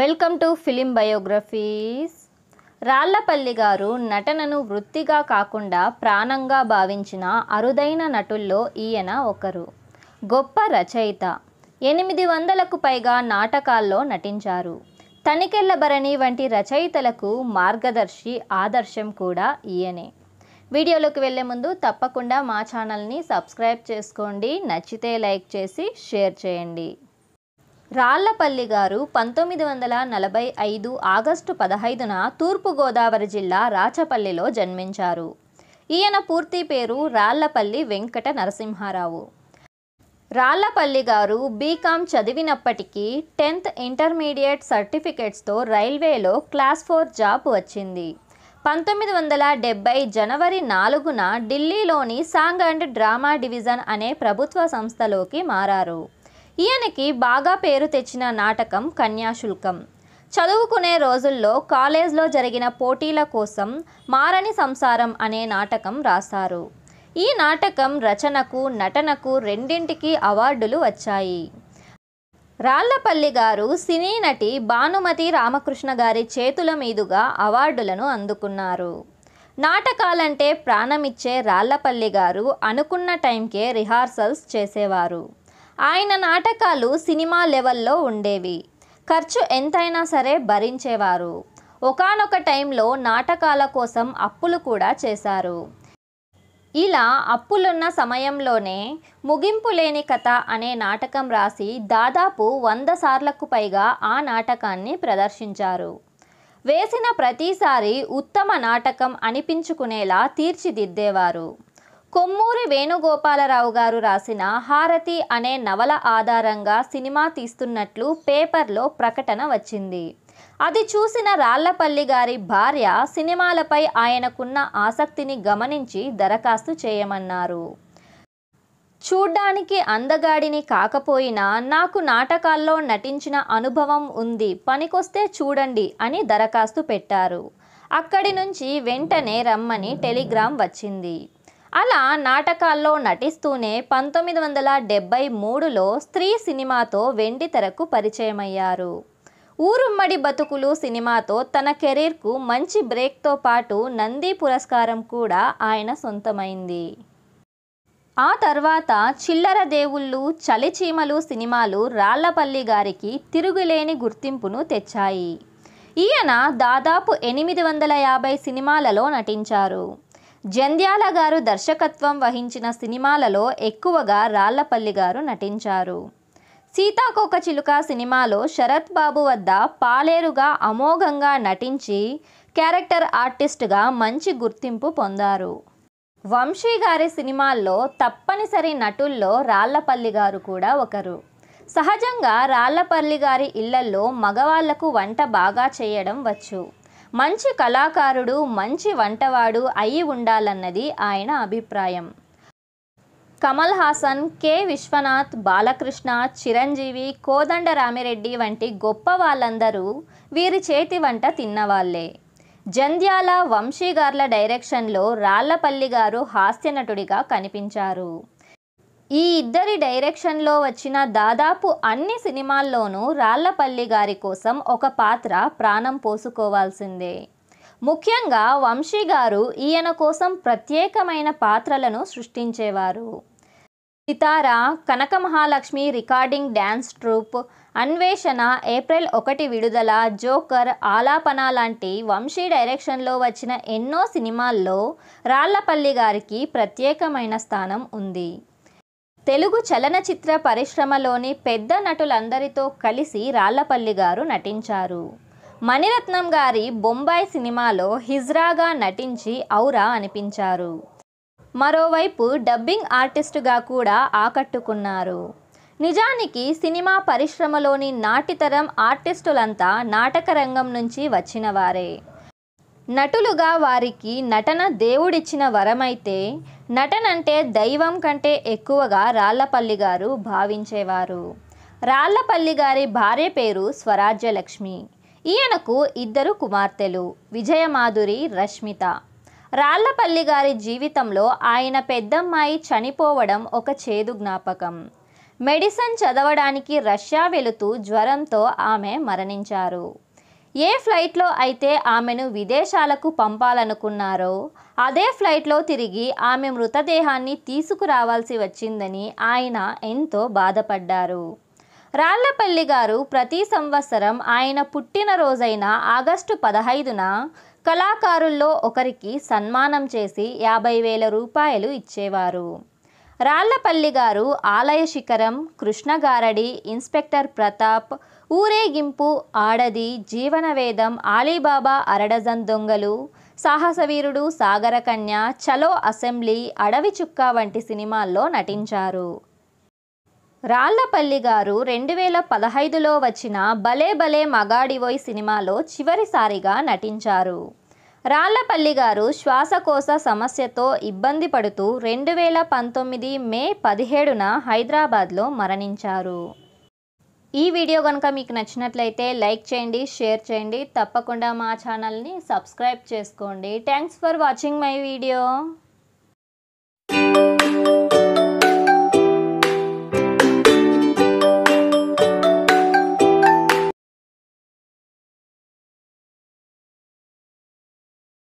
welcome to film biographies Rallapalli garu నటనను వృత్తిగా కాకుండా ప్రాణంగా భావించిన అరుదైన నటుల్లో ఈయన ఒకరు గొప్ప రచయిత ఎనిమిది వందలకు పైగా నాటకాల్లో నటించారు తనికెళ్ళబరణి వంటి రచయితలకు మార్గదర్శి ఆదర్శం కూడా ఈయనే వీడియోలోకి వెళ్ళే ముందు తప్పకుండా మా ఛానల్ని సబ్స్క్రైబ్ చేసుకోండి నచ్చితే లైక్ చేసి షేర్ చేయండి రాళ్లపల్లి గారు పంతొమ్మిది వందల నలభై ఐదు ఆగస్టు పదహైదున తూర్పుగోదావరి జిల్లా రాచపల్లిలో జన్మించారు ఈయన పూర్తి పేరు రాళ్లపల్లి వెంకట నరసింహారావు రాళ్లపల్లి గారు బీకామ్ చదివినప్పటికీ టెన్త్ ఇంటర్మీడియట్ సర్టిఫికెట్స్తో రైల్వేలో క్లాస్ ఫోర్ జాబ్ వచ్చింది పంతొమ్మిది వందల డెబ్బై జనవరి నాలుగున ఢిల్లీలోని సాంగ్ అండ్ డ్రామా డివిజన్ అనే ప్రభుత్వ సంస్థలోకి మారారు ఈయనకి బాగా పేరు తెచ్చిన నాటకం కన్యాశుల్కం చదువుకునే రోజుల్లో కాలేజ్లో జరిగిన పోటీల కోసం మారని సంసారం అనే నాటకం రాశారు ఈ నాటకం రచనకు నటనకు రెండింటికి అవార్డులు వచ్చాయి రాళ్లపల్లి గారు సినీ నటి భానుమతి రామకృష్ణ గారి చేతుల మీదుగా అవార్డులను అందుకున్నారు నాటకాలంటే ప్రాణమిచ్చే రాళ్లపల్లి గారు అనుకున్న టైంకే రిహార్సల్స్ చేసేవారు ఆయన నాటకాలు సినిమా లెవెల్లో ఉండేవి ఖర్చు ఎంతైనా సరే భరించేవారు ఒకనొక టైంలో నాటకాల కోసం అప్పులు కూడా చేశారు ఇలా అప్పులున్న సమయంలోనే ముగింపు లేని కథ అనే నాటకం రాసి దాదాపు వంద సార్లకు పైగా ఆ నాటకాన్ని ప్రదర్శించారు వేసిన ప్రతిసారి ఉత్తమ నాటకం అనిపించుకునేలా తీర్చిదిద్దేవారు కొమ్మూరి వేణుగోపాలరావు గారు రాసిన హారతి అనే నవల ఆధారంగా సినిమా తీస్తున్నట్లు పేపర్లో ప్రకటన వచ్చింది అది చూసిన రాళ్లపల్లి గారి భార్య సినిమాలపై ఆయనకున్న ఆసక్తిని గమనించి దరఖాస్తు చేయమన్నారు చూడ్డానికి అందగాడిని కాకపోయినా నాకు నాటకాల్లో నటించిన అనుభవం ఉంది పనికొస్తే చూడండి అని దరఖాస్తు పెట్టారు అక్కడి నుంచి వెంటనే రమ్మని టెలిగ్రామ్ వచ్చింది అలా నాటకాల్లో నటిస్తూనే పంతొమ్మిది వందల డెబ్బై మూడులో స్త్రీ సినిమాతో వెండి తెరకు పరిచయమయ్యారు ఊరుమ్మడి బతుకులు సినిమాతో తన కెరీర్కు మంచి బ్రేక్తో పాటు నంది పురస్కారం కూడా ఆయన సొంతమైంది ఆ తర్వాత చిల్లర దేవుళ్ళు చలిచీమలు సినిమాలు రాళ్లపల్లి గారికి తిరుగులేని గుర్తింపును తెచ్చాయి ఈయన దాదాపు ఎనిమిది వందల యాభై సినిమాలలో నటించారు జంధ్యాల గారు దర్శకత్వం వహించిన సినిమాలలో ఎక్కువగా రాళ్లపల్లి గారు నటించారు సీతాకోక చిలుక సినిమాలో శరత్ బాబు వద్ద పాలేరుగా అమోఘంగా నటించి క్యారెక్టర్ ఆర్టిస్ట్గా మంచి గుర్తింపు పొందారు వంశీ గారి సినిమాల్లో తప్పనిసరి నటుల్లో రాళ్లపల్లి గారు కూడా ఒకరు సహజంగా రాళ్లపల్లి గారి ఇళ్లలో మగవాళ్లకు వంట బాగా చేయడం వచ్చు మంచి కళాకారుడు మంచి వంటవాడు అయి ఉండాలన్నది ఆయన అభిప్రాయం కమల్ హాసన్ కె విశ్వనాథ్ బాలకృష్ణ చిరంజీవి కోదండ రామిరెడ్డి వంటి గొప్ప వాళ్ళందరూ వీరి చేతి వంట తిన్నవాళ్లే జంధ్యాల వంశీగార్ల డైరెక్షన్లో రాళ్లపల్లి గారు హాస్యనటుడిగా కనిపించారు ఈ ఇద్దరి డైరెక్షన్లో వచ్చిన దాదాపు అన్ని సినిమాల్లోనూ రాళ్లపల్లి గారి కోసం ఒక పాత్ర ప్రాణం పోసుకోవాల్సిందే ముఖ్యంగా వంశీ గారు ఈయన కోసం ప్రత్యేకమైన పాత్రలను సృష్టించేవారు Sitara Kanaka Mahalakshmi recording dance troupe Anveshana April ఒకటి విడుదల జోకర్ ఆలాపన లాంటి వంశీ డైరెక్షన్లో వచ్చిన ఎన్నో సినిమాల్లో రాళ్లపల్లి గారికి ప్రత్యేకమైన స్థానం ఉంది తెలుగు చలనచిత్ర పరిశ్రమలోని పెద్ద నటులందరితో కలిసి రాళ్లపల్లి గారు నటించారు మణిరత్నం గారి బొంబాయి సినిమాలో హిజ్రాగా నటించి ఔరా అనిపించారు మరోవైపు డబ్బింగ్ ఆర్టిస్టుగా కూడా ఆకట్టుకున్నారు నిజానికి సినిమా పరిశ్రమలోని నాటితరం ఆర్టిస్టులంతా నాటక రంగం నుంచి వచ్చినవారే నటులుగా వారికి నటన దేవుడిచ్చిన వరమైతే నటన అంటే దైవం కంటే ఎక్కువగా రాళ్లపల్లి గారు భావించేవారు రాళ్లపల్లి గారి భార్య పేరు స్వరాజ్యలక్ష్మి ఈయనకు ఇద్దరు కుమార్తెలు విజయమాధురి రష్మిత రాళ్లపల్లి గారి జీవితంలో ఆయన పెద్దమ్మాయి చనిపోవడం ఒక చేదు జ్ఞాపకం మెడిసిన్ చదవడానికి రష్యా వెళుతూ జ్వరంతో ఆమె మరణించారు ఏ ఫ్లైట్లో అయితే ఆమెను విదేశాలకు పంపాలనుకున్నారో అదే ఫ్లైట్లో తిరిగి ఆమె మృతదేహాన్ని తీసుకురావాల్సి వచ్చిందని ఆయన ఎంతో బాధపడ్డారు రాళ్లపల్లి గారు ప్రతి సంవత్సరం ఆయన పుట్టినరోజైన ఆగస్టు పదహైదున కళాకారుల్లో ఒకరికి సన్మానం చేసి యాభై వేల రూపాయలు ఇచ్చేవారు రాళ్లపల్లి గారు ఆలయ శిఖరం కృష్ణగారడి ఇన్స్పెక్టర్ ప్రతాప్ ఊరేగింపు ఆడది జీవనవేదం ఆలీబాబా అరడజన్ దొంగలు సాహసవీరుడు సాగరకన్య చలో అసెంబ్లీ అడవి చుక్క వంటి సినిమాల్లో నటించారు రాళ్లపల్లి గారు రెండు వేల పదహైదులో వచ్చిన భలే భలే మగాడివోయ్ సినిమాలో చివరిసారిగా నటించారు రాళ్లపల్లి గారు శ్వాసకోశ సమస్యతో ఇబ్బంది పడుతూ రెండు వేల పంతొమ్మిది మే పదిహేడున హైదరాబాద్లో మరణించారు ఈ వీడియో కనుక మీకు నచ్చినట్లయితే లైక్ చేయండి షేర్ చేయండి తప్పకుండా మా ఛానల్ని సబ్స్క్రైబ్ చేసుకోండి thanks for watching my video